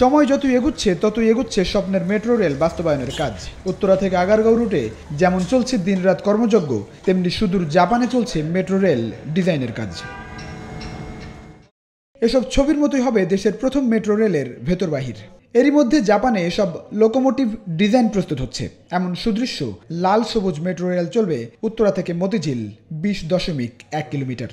সময় যতই এগুচ্ছে ততই এগুচ্ছে স্বপ্নের মেট্রো রেল বাস্তবায়নের কাজ উত্তরা থেকে আগারগাঁও রুটে যেমন চলছে দিনরাত কর্মযজ্ঞ তেমনি সুদূর জাপানে চলছে মেট্রো রেল ডিজাইনের কাজ এসব ছবির মতোই হবে দেশের প্রথম মেট্রো রেলের ভেতর বাহির এরই মধ্যে জাপানে এসব লোকোমোটিভ ডিজাইন প্রস্তুত হচ্ছে এমন সুদৃশ্য লাল সবুজ মেট্রো রেল চলবে উত্তরা থেকে মতিঝিল বিশ দশমিক এক কিলোমিটার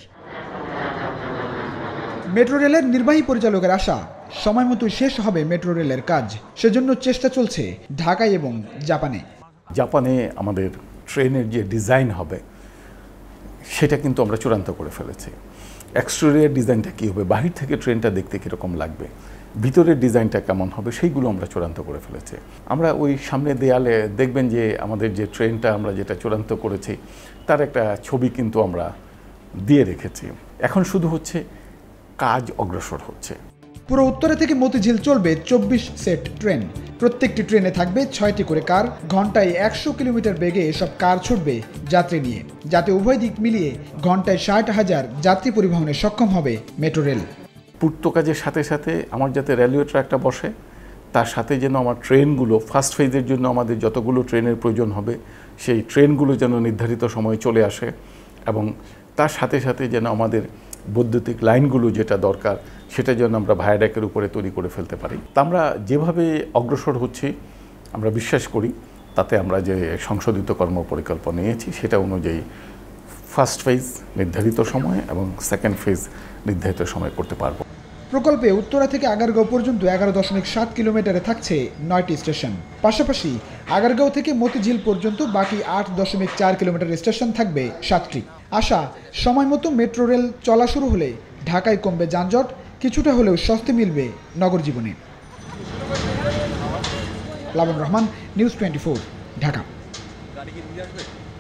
মেট্রো রেলের নির্বাহী পরিচালকের আশা সময় মতো শেষ হবে মেট্রো রেলের কাজ সেজন্য চেষ্টা চলছে ঢাকায় এবং জাপানে জাপানে আমাদের ট্রেনের যে ডিজাইন হবে সেটা কিন্তু আমরা চূড়ান্ত করে ফেলেছি এক্সটেরিয়ার ডিজাইনটা কী হবে বাহির থেকে ট্রেনটা দেখতে কীরকম লাগবে ভিতরের ডিজাইনটা কেমন হবে সেইগুলো আমরা চূড়ান্ত করে ফেলেছি আমরা ওই সামনে দেয়ালে দেখবেন যে আমাদের যে ট্রেনটা আমরা যেটা চূড়ান্ত করেছি তার একটা ছবি কিন্তু আমরা দিয়ে রেখেছি এখন শুধু হচ্ছে কাজ অগ্রসর হচ্ছে পুরো উত্তরে থেকে মতিঝিল চলবে চব্বিশ সেট ট্রেন প্রত্যেকটি ট্রেনে থাকবে ছয়টি করে কার ঘন্টায় একশো কিলোমিটার বেগে এসব কার ছুটবে যাত্রী নিয়ে যাতে উভয় দিক মিলিয়ে ঘন্টায় ষাট হাজার যাত্রী পরিবহনে সক্ষম হবে মেট্রো রেল পূর্ত কাজের সাথে সাথে আমার যাতে রেলওয়ে ট্র্যাকটা বসে তার সাথে যেন আমার ট্রেনগুলো ফার্স্ট ফেজের জন্য আমাদের যতগুলো ট্রেনের প্রয়োজন হবে সেই ট্রেনগুলো যেন নির্ধারিত সময়ে চলে আসে এবং তার সাথে সাথে যেন আমাদের বৈদ্যুতিক লাইনগুলো যেটা দরকার সেটা যেন আমরা ভায়াডাকের উপরে তৈরি করে ফেলতে পারি আমরা যেভাবে অগ্রসর হচ্ছি আমরা বিশ্বাস করি তাতে আমরা যে সংশোধিত কর্ম পরিকল্পনা নিয়েছি সেটা অনুযায়ী ফার্স্ট ফেজ নির্ধারিত সময় এবং সেকেন্ড ফেজ নির্ধারিত সময় করতে পারব প্রকল্পে উত্তরা থেকে আগারগাঁও পর্যন্ত এগারো দশমিক সাত কিলোমিটারে থাকছে নয়টি স্টেশন পাশাপাশি আগারগাঁও থেকে মতিঝিল পর্যন্ত বাকি আট দশমিক চার কিলোমিটার স্টেশন থাকবে সাতটি আশা সময় মতো মেট্রো রেল চলা শুরু হলে ঢাকায় কমবে যানজট কিছুটা হলেও স্বস্তি মিলবে নগর জীবনে লাবন রহমান নিউজ টোয়েন্টি ঢাকা